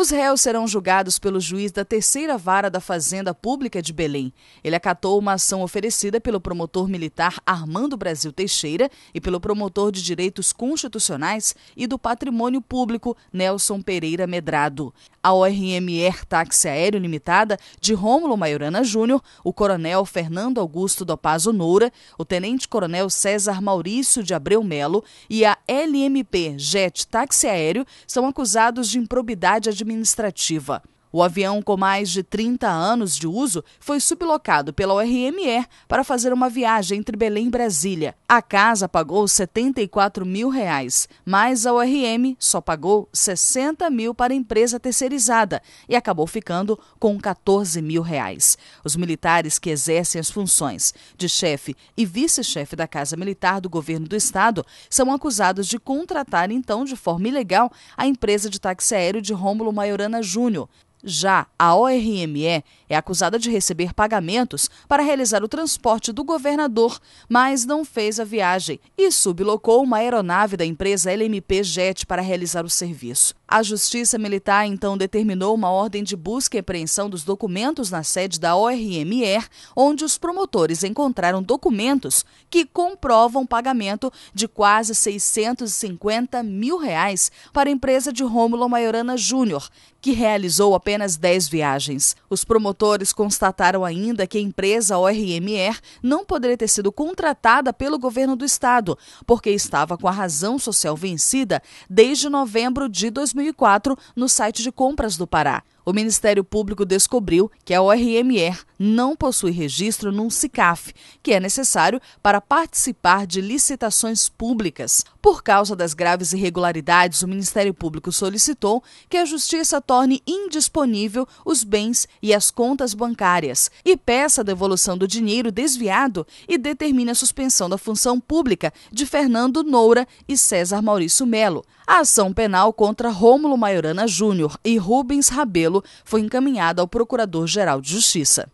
Os réus serão julgados pelo juiz da terceira vara da Fazenda Pública de Belém. Ele acatou uma ação oferecida pelo promotor militar Armando Brasil Teixeira e pelo promotor de direitos constitucionais e do patrimônio público Nelson Pereira Medrado. A ORMR Táxi Aéreo Limitada, de Rômulo Maiorana Júnior, o coronel Fernando Augusto Dopazo Noura, o tenente-coronel César Maurício de Abreu Melo e a LMP, JET Táxi Aéreo são acusados de improbidade administrativa. O avião, com mais de 30 anos de uso, foi sublocado pela URME para fazer uma viagem entre Belém e Brasília. A casa pagou R$ 74 mil, reais, mas a URM só pagou R$ 60 mil para a empresa terceirizada e acabou ficando com R$ 14 mil. Reais. Os militares que exercem as funções de chefe e vice-chefe da Casa Militar do Governo do Estado são acusados de contratar, então, de forma ilegal, a empresa de táxi aéreo de Rômulo Maiorana Júnior. Já a ORME é acusada de receber pagamentos para realizar o transporte do governador, mas não fez a viagem e sublocou uma aeronave da empresa LMP Jet para realizar o serviço. A Justiça Militar então determinou uma ordem de busca e apreensão dos documentos na sede da ORME, onde os promotores encontraram documentos que comprovam pagamento de quase 650 mil reais para a empresa de Rômulo Maiorana Júnior, que realizou a apenas 10 viagens. Os promotores constataram ainda que a empresa ORMR não poderia ter sido contratada pelo governo do estado, porque estava com a razão social vencida desde novembro de 2004 no site de compras do Pará. O Ministério Público descobriu que a ORMR não possui registro num SICAF, que é necessário para participar de licitações públicas. Por causa das graves irregularidades, o Ministério Público solicitou que a Justiça torne indisponível os bens e as contas bancárias e peça a devolução do dinheiro desviado e determine a suspensão da função pública de Fernando Noura e César Maurício Melo. A ação penal contra Rômulo Maiorana Júnior e Rubens Rabelo foi encaminhada ao Procurador-Geral de Justiça.